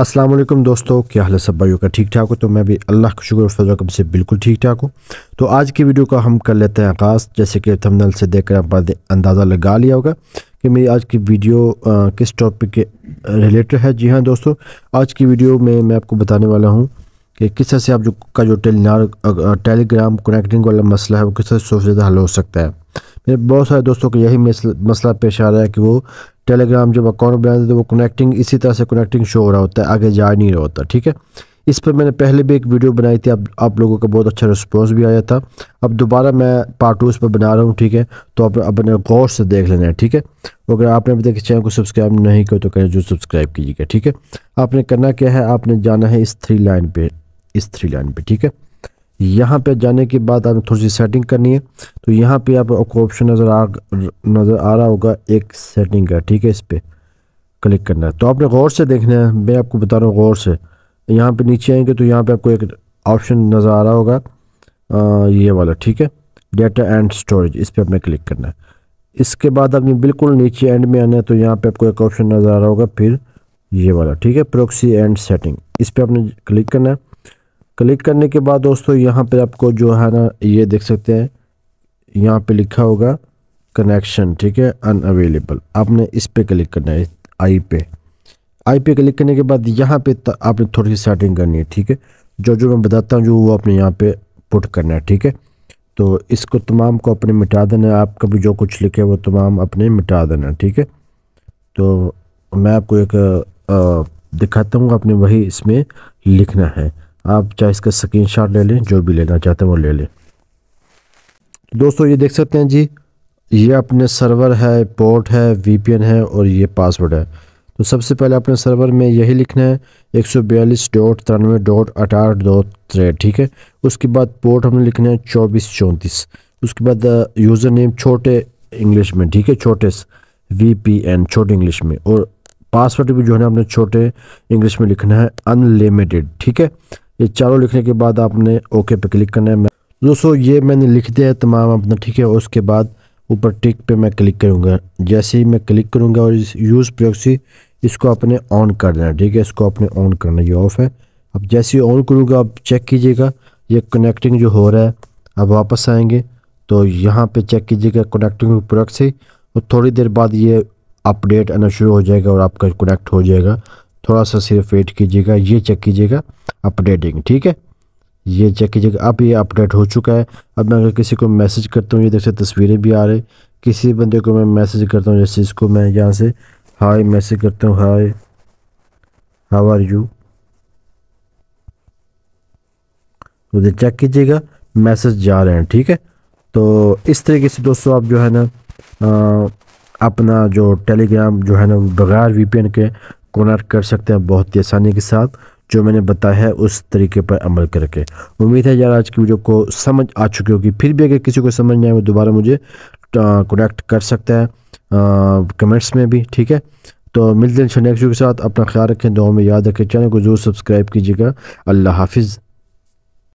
असलम दोस्तों क्या हाल है सब भाइयों का ठीक ठाक हो तो मैं भी अल्लाह का शुक्र फजल से बिल्कुल ठीक ठाक हूँ तो आज की वीडियो का हम कर लेते हैं आगाज़ जैसे कि थंबनेल से देखकर आप अंदाज़ा लगा लिया होगा कि मेरी आज की वीडियो आ, किस टॉपिक के रिलेटेड है जी हाँ दोस्तों आज की वीडियो में मैं आपको बताने वाला हूँ कि किस तरह से आप जो का जो टेलीनार टेलीग्राम कनेक्टिंग वाला मसला है वो किस तरह से सबसे ज़्यादा हल हो सकता है बहुत सारे दोस्तों को यही मसला पेश आ रहा है कि वो टेलीग्राम जब अकाउंट बनाते हैं तो वो कनेक्टिंग इसी तरह से कनेक्टिंग शो हो रहा होता है आगे जा नहीं रहा होता ठीक है इस पर मैंने पहले भी एक वीडियो बनाई थी आप आप लोगों का बहुत अच्छा रिस्पॉन्स भी आया था अब दोबारा मैं पार्ट टू इस पर बना रहा हूँ ठीक है तो आप अपने गौर से देख लेना है ठीक है अगर आपने अभी तक चैनल को सब्सक्राइब नहीं किया तो करें जो सब्सक्राइब कीजिएगा ठीक है आपने करना क्या है आपने जाना है इस थ्री लाइन पर इस थ्री लाइन पर ठीक है यहाँ पे जाने के बाद आपने थोड़ी सी सेटिंग करनी है तो यहाँ पे आप आपको ऑप्शन नज़र आ नज़र आ रहा होगा एक सेटिंग का ठीक है इस पर क्लिक करना है तो आपने गौर से देखना है मैं आपको बता रहा हूँ गौर से यहाँ पे नीचे आएंगे तो यहाँ पे आपको एक ऑप्शन नज़र आ रहा होगा आ, ये वाला ठीक है डेटा एंड स्टोरेज इस पर आपने क्लिक करना है इसके बाद आपने बिल्कुल नीचे एंड में आना है तो यहाँ पर आपको एक ऑप्शन नज़र आ रहा होगा फिर ये वाला ठीक है प्रोक्सी एंड सेटिंग इस पर आपने क्लिक करना है क्लिक करने के बाद दोस्तों यहाँ पे आपको जो है ना ये देख सकते हैं यहाँ पे लिखा होगा कनेक्शन ठीक है अन अवेलेबल आपने इस पर क्लिक करना है आई पे आई पे क्लिक करने के बाद यहाँ पे आपने थोड़ी सी सेटिंग करनी है ठीक है जो जो मैं बताता हूँ जो वो आपने यहाँ पे पुट करना है ठीक है तो इसको तमाम को अपने मिटा देना है आपका भी जो कुछ लिखे वो तमाम अपने मिटा देना ठीक है तो मैं आपको एक दिखाता हूँ आपने वही इसमें लिखना है आप चाहे इसका स्क्रीन शॉट ले लें जो भी लेना चाहते हैं वो ले लें दोस्तों ये देख सकते हैं जी ये अपने सर्वर है पोर्ट है वीपीएन है और ये पासवर्ड है तो सबसे पहले अपने सर्वर में यही लिखना है एक सौ बयालीस डॉट तिरानवे डॉट अठारह डॉट थ्रेड ठीक है उसके बाद पोर्ट हमने लिखना है चौबीस चौंतीस उसके बाद यूज़र uh, नेम छोटे इंग्लिश में ठीक है छोटे वी पी एन छोटे इंग्लिश में और पासवर्ड भी जो है ना आपने छोटे इंग्लिश में लिखना है अनलिमिटेड ठीक है ये चारों लिखने के बाद आपने ओके पे क्लिक करना है दोस्तों ये मैंने लिख दिया है तमाम अपना ठीक है उसके बाद ऊपर टिक पे मैं क्लिक करूँगा जैसे ही मैं क्लिक करूँगा और इस यूज़ प्रोक्सी इसको आपने ऑन कर देना ठीक है इसको आपने ऑन करना ये ऑफ़ है अब जैसे ही ऑन करूँगा आप चेक कीजिएगा ये कनेक्टिंग जो हो रहा है अब वापस आएंगे तो यहाँ पे चेक कीजिएगा कनेक्टिंग प्रोक्सी से और थोड़ी देर बाद ये अपडेट आना शुरू हो जाएगा और आपका कनेक्ट हो जाएगा थोड़ा सा सिर्फ वेट कीजिएगा ये चेक कीजिएगा अपडेटिंग ठीक है ये चेक कीजिएगा अब ये अपडेट हो चुका है अब मैं अगर किसी को मैसेज करता हूँ ये देखते तस्वीरें भी आ रही किसी बंदे को मैं मैसेज करता हूँ जैसे इसको मैं यहाँ से हाय मैसेज करता हूँ हाय हाउ आर यू उधर चेक कीजिएगा मैसेज जा रहे हैं ठीक है तो इस तरीके से दोस्तों आप जो है ना अपना जो टेलीग्राम जो है ना बगैर एन के कनेक्ट कर सकते हैं बहुत ही आसानी के साथ जो मैंने बताया है उस तरीके पर अमल करके उम्मीद है यार आज की वीडियो को समझ आ चुकी होगी फिर भी अगर किसी को समझ नहीं आए वो दोबारा मुझे कनेक्ट कर सकता है कमेंट्स में भी ठीक है तो मिलते हैं नेक्स्ट वीडियो के साथ अपना ख्याल रखें दो में याद रखें चैनल को जरूर सब्सक्राइब कीजिएगा अल्लाह हाफिज़